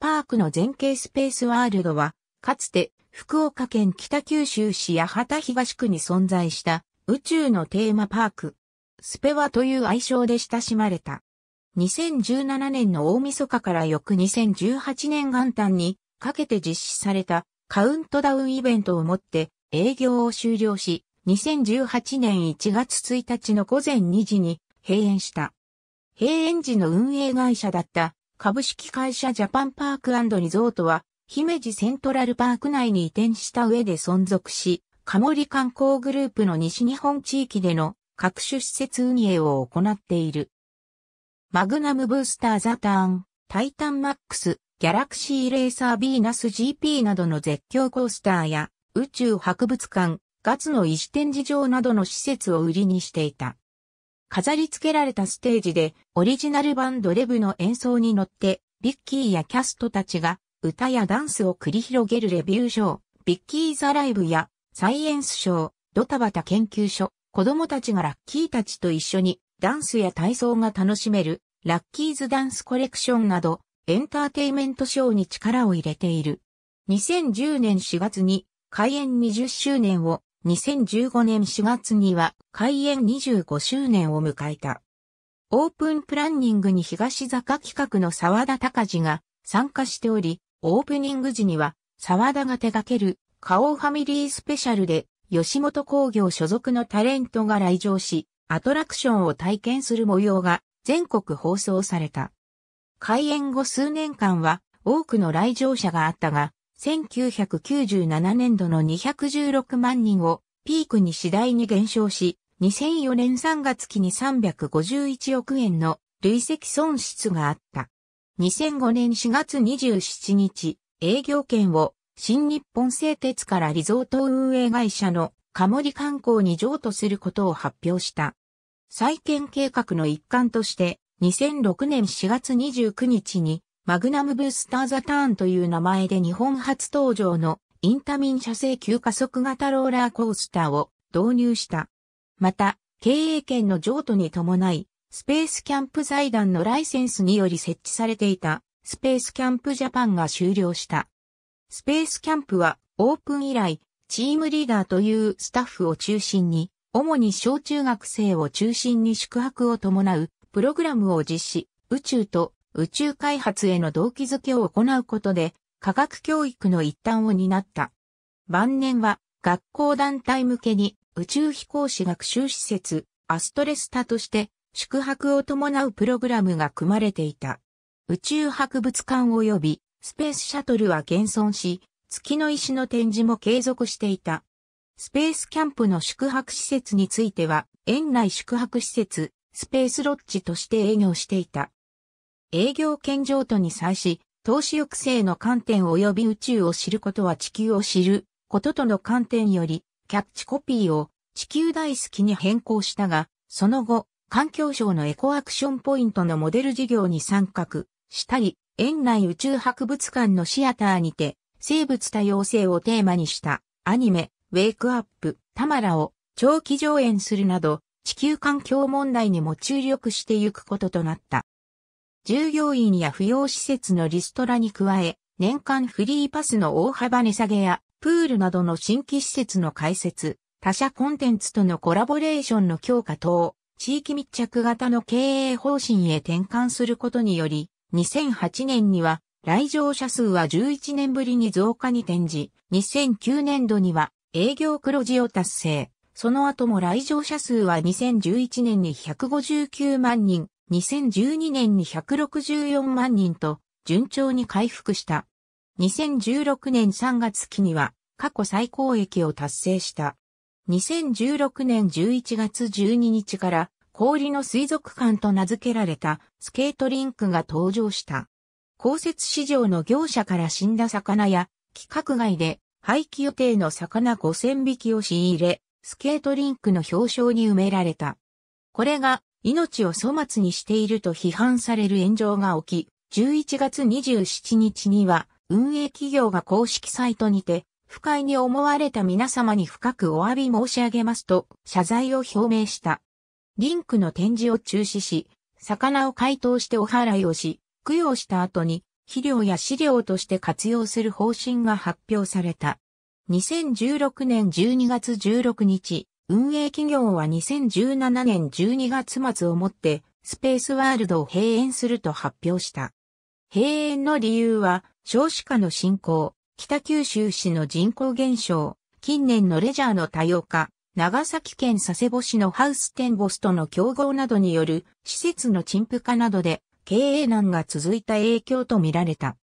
パークの前景スペースワールドは、かつて福岡県北九州市八幡東区に存在した宇宙のテーマパーク。スペワという愛称で親しまれた。2017年の大晦日から翌2018年元旦にかけて実施されたカウントダウンイベントをもって営業を終了し、2018年1月1日の午前2時に閉園した。閉園時の運営会社だった株式会社ジャパンパークリゾートは、姫路セントラルパーク内に移転した上で存続し、カモリ観光グループの西日本地域での各種施設運営を行っている。マグナムブースターザターン、タイタンマックス、ギャラクシーレーサービーナス GP などの絶叫コースターや宇宙博物館、ガツの石展示場などの施設を売りにしていた。飾り付けられたステージでオリジナルバンドレブの演奏に乗ってビッキーやキャストたちが歌やダンスを繰り広げるレビューショー、ビッキーザライブやサイエンスショー、ドタバタ研究所、子供たちがラッキーたちと一緒にダンスや体操が楽しめるラッキーズダンスコレクションなどエンターテイメントショーに力を入れている。2010年4月に開園20周年を2015年4月には開園25周年を迎えた。オープンプランニングに東坂企画の沢田隆が参加しており、オープニング時には沢田が手掛ける花王ファミリースペシャルで吉本工業所属のタレントが来場し、アトラクションを体験する模様が全国放送された。開園後数年間は多くの来場者があったが、1997年度の216万人をピークに次第に減少し、2004年3月期に351億円の累積損失があった。2005年4月27日、営業権を新日本製鉄からリゾート運営会社のカモリ観光に譲渡することを発表した。再建計画の一環として、2006年4月29日にマグナムブースターザターンという名前で日本初登場のインタミン社製急加速型ローラーコースターを導入した。また、経営権の譲渡に伴い、スペースキャンプ財団のライセンスにより設置されていたスペースキャンプジャパンが終了した。スペースキャンプはオープン以来、チームリーダーというスタッフを中心に、主に小中学生を中心に宿泊を伴うプログラムを実施、宇宙と宇宙開発への動機づけを行うことで、科学教育の一端を担った。晩年は、学校団体向けに宇宙飛行士学習施設、アストレスタとして宿泊を伴うプログラムが組まれていた。宇宙博物館及びスペースシャトルは現存し、月の石の展示も継続していた。スペースキャンプの宿泊施設については、園内宿泊施設、スペースロッジとして営業していた。営業権譲渡に際し、投資抑制の観点及び宇宙を知ることは地球を知ることとの観点より、キャッチコピーを地球大好きに変更したが、その後、環境省のエコアクションポイントのモデル事業に参画したり、園内宇宙博物館のシアターにて、生物多様性をテーマにしたアニメ、ウェイクアップ、タマラを長期上演するなど、地球環境問題にも注力してゆくこととなった。従業員や扶養施設のリストラに加え、年間フリーパスの大幅値下げや、プールなどの新規施設の開設、他社コンテンツとのコラボレーションの強化等、地域密着型の経営方針へ転換することにより、2008年には来場者数は11年ぶりに増加に転じ、2009年度には営業黒字を達成。その後も来場者数は2011年に159万人、2012年に164万人と順調に回復した。2016年3月期には過去最高益を達成した。2016年11月12日から氷の水族館と名付けられたスケートリンクが登場した。公設市場の業者から死んだ魚や規格外で廃棄予定の魚5000匹を仕入れ、スケートリンクの表彰に埋められた。これが命を粗末にしていると批判される炎上が起き、11月27日には運営企業が公式サイトにて、不快に思われた皆様に深くお詫び申し上げますと謝罪を表明した。リンクの展示を中止し、魚を解凍してお払いをし、供養した後に肥料や飼料として活用する方針が発表された。2016年12月16日、運営企業は2017年12月末をもってスペースワールドを閉園すると発表した。閉園の理由は少子化の進行、北九州市の人口減少、近年のレジャーの多様化、長崎県佐世保市のハウステンボスとの競合などによる施設の陳腐化などで経営難が続いた影響とみられた。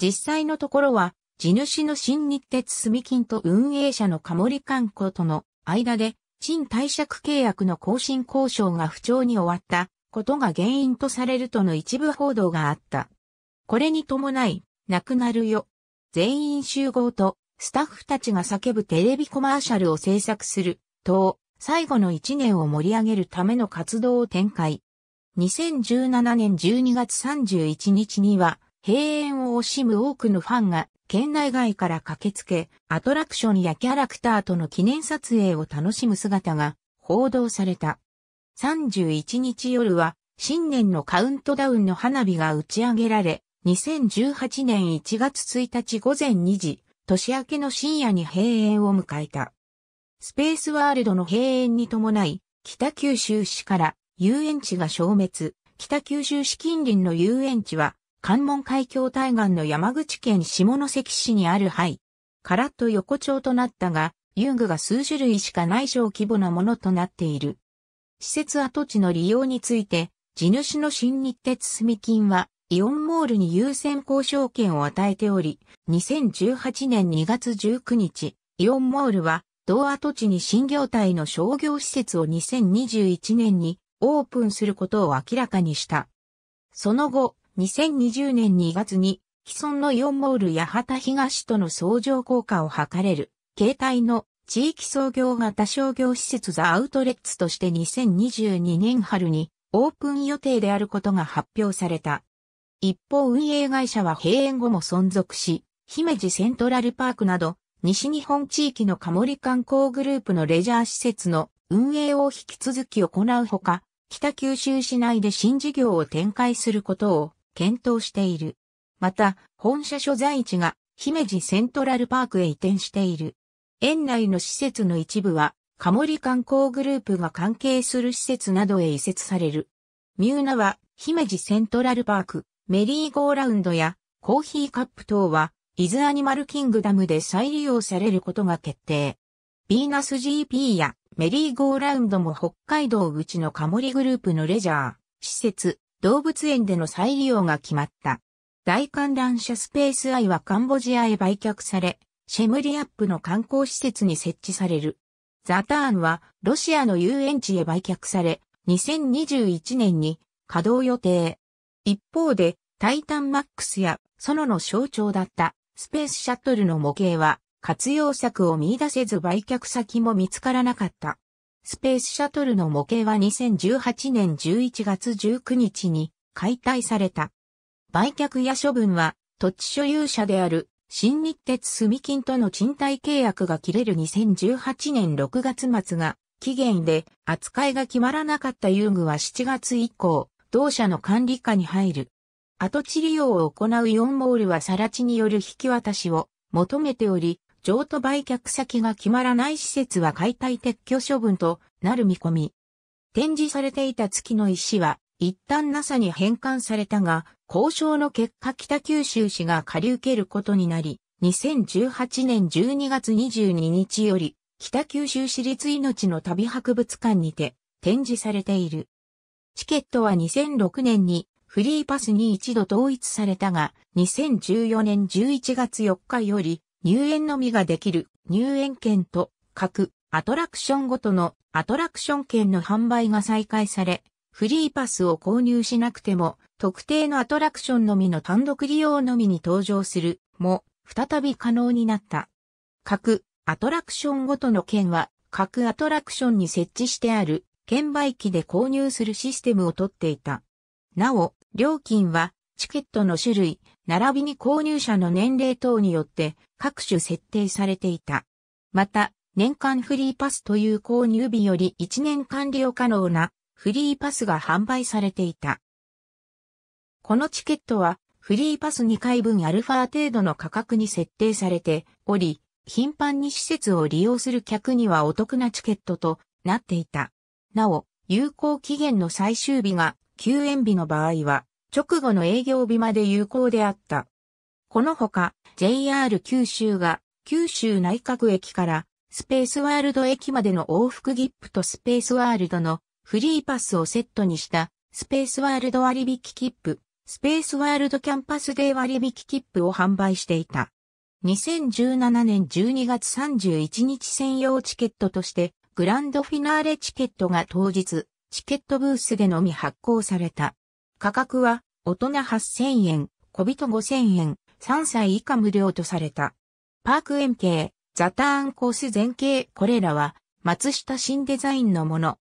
実際のところは、地主の新日鉄住金と運営者のカモリ観光との間で、賃貸借契約の更新交渉が不調に終わったことが原因とされるとの一部報道があった。これに伴い、亡くなるよ。全員集合と、スタッフたちが叫ぶテレビコマーシャルを制作する、と、最後の1年を盛り上げるための活動を展開。2017年12月31日には、閉園を惜しむ多くのファンが県内外から駆けつけ、アトラクションやキャラクターとの記念撮影を楽しむ姿が報道された。31日夜は新年のカウントダウンの花火が打ち上げられ、2018年1月1日午前2時、年明けの深夜に閉園を迎えた。スペースワールドの閉園に伴い、北九州市から遊園地が消滅、北九州市近隣の遊園地は関門海峡対岸の山口県下関市にある灰。カラッと横丁となったが、遊具が数種類しかない小規模なものとなっている。施設跡地の利用について、地主の新日鉄住金は、イオンモールに優先交渉権を与えており、2018年2月19日、イオンモールは、同跡地に新業態の商業施設を2021年にオープンすることを明らかにした。その後、2020年2月に既存の4モール八幡東との相乗効果を図れる、携帯の地域創業型商業施設ザ・アウトレッツとして2022年春にオープン予定であることが発表された。一方運営会社は閉園後も存続し、姫路セントラルパークなど、西日本地域のカモリ観光グループのレジャー施設の運営を引き続き行うほか、北九州市内で新事業を展開することを検討している。また、本社所在地が姫路セントラルパークへ移転している。園内の施設の一部は、カモリ観光グループが関係する施設などへ移設される。ミューナは、姫路セントラルパーク、メリーゴーラウンドや、コーヒーカップ等は、イズアニマルキングダムで再利用されることが決定。ビーナス GP やメリーゴーラウンドも北海道口のカモリグループのレジャー、施設、動物園での再利用が決まった。大観覧車スペースアイはカンボジアへ売却され、シェムリアップの観光施設に設置される。ザターンはロシアの遊園地へ売却され、2021年に稼働予定。一方で、タイタンマックスやソノの象徴だったスペースシャトルの模型は活用策を見出せず売却先も見つからなかった。スペースシャトルの模型は2018年11月19日に解体された。売却や処分は土地所有者である新日鉄住金との賃貸契約が切れる2018年6月末が期限で扱いが決まらなかった遊具は7月以降、同社の管理下に入る。跡地利用を行うイオンモールはら地による引き渡しを求めており、譲渡売却先が決まらない施設は解体撤去処分となる見込み。展示されていた月の石は、一旦 NASA に返還されたが、交渉の結果北九州市が借り受けることになり、2018年12月22日より、北九州市立命の旅博物館にて展示されている。チケットは2006年にフリーパスに一度統一されたが、2014年11月4日より入園のみができる入園券と各アトラクションごとのアトラクション券の販売が再開され、フリーパスを購入しなくても特定のアトラクションのみの単独利用のみに登場するも再び可能になった。各アトラクションごとの券は各アトラクションに設置してある券売機で購入するシステムをとっていた。なお、料金はチケットの種類、並びに購入者の年齢等によって各種設定されていた。また、年間フリーパスという購入日より1年完了可能なフリーパスが販売されていた。このチケットはフリーパス2回分アルファ程度の価格に設定されており、頻繁に施設を利用する客にはお得なチケットとなっていた。なお、有効期限の最終日が休園日の場合は直後の営業日まで有効であった。このほか、JR 九州が九州内閣駅からスペースワールド駅までの往復ギップとスペースワールドのフリーパスをセットにしたスペースワールド割引切符、スペースワールドキャンパスデー割引切符を販売していた。2017年12月31日専用チケットとしてグランドフィナーレチケットが当日チケットブースでのみ発行された。価格は大人8000円、小人5000円、3歳以下無料とされた。パーク円形、ザターンコース全形、これらは松下新デザインのもの。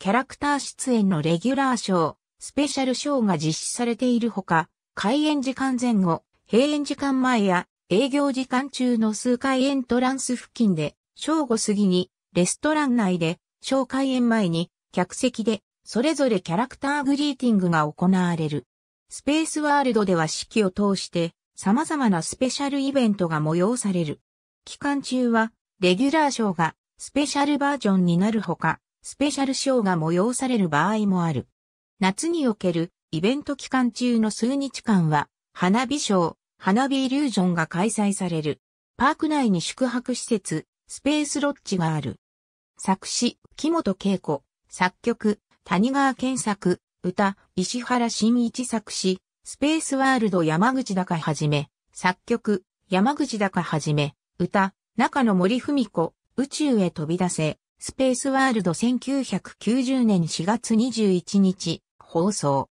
キャラクター出演のレギュラーショー、スペシャルショーが実施されているほか、開園時間前後、閉園時間前や営業時間中の数回エントランス付近で、正午過ぎにレストラン内で、小開園前に客席でそれぞれキャラクターグリーティングが行われる。スペースワールドでは式を通して様々なスペシャルイベントが催される。期間中はレギュラーショーがスペシャルバージョンになるほか、スペシャルショーが催される場合もある。夏におけるイベント期間中の数日間は花火ショー、花火イリュージョンが開催される。パーク内に宿泊施設、スペースロッジがある。作詞、木本恵子、作曲、谷川健作、歌、石原慎一作詞、スペースワールド山口高はじめ、作曲、山口高はじめ、歌、中野森文子、宇宙へ飛び出せ、スペースワールド1990年4月21日、放送。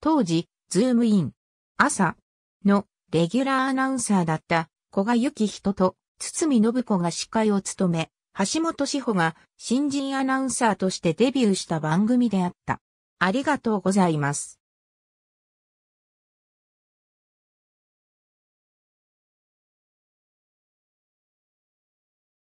当時、ズームイン、朝のレギュラーアナウンサーだった古賀幸人と堤信子が司会を務め、橋本志保が新人アナウンサーとしてデビューした番組であった。ありがとうございます。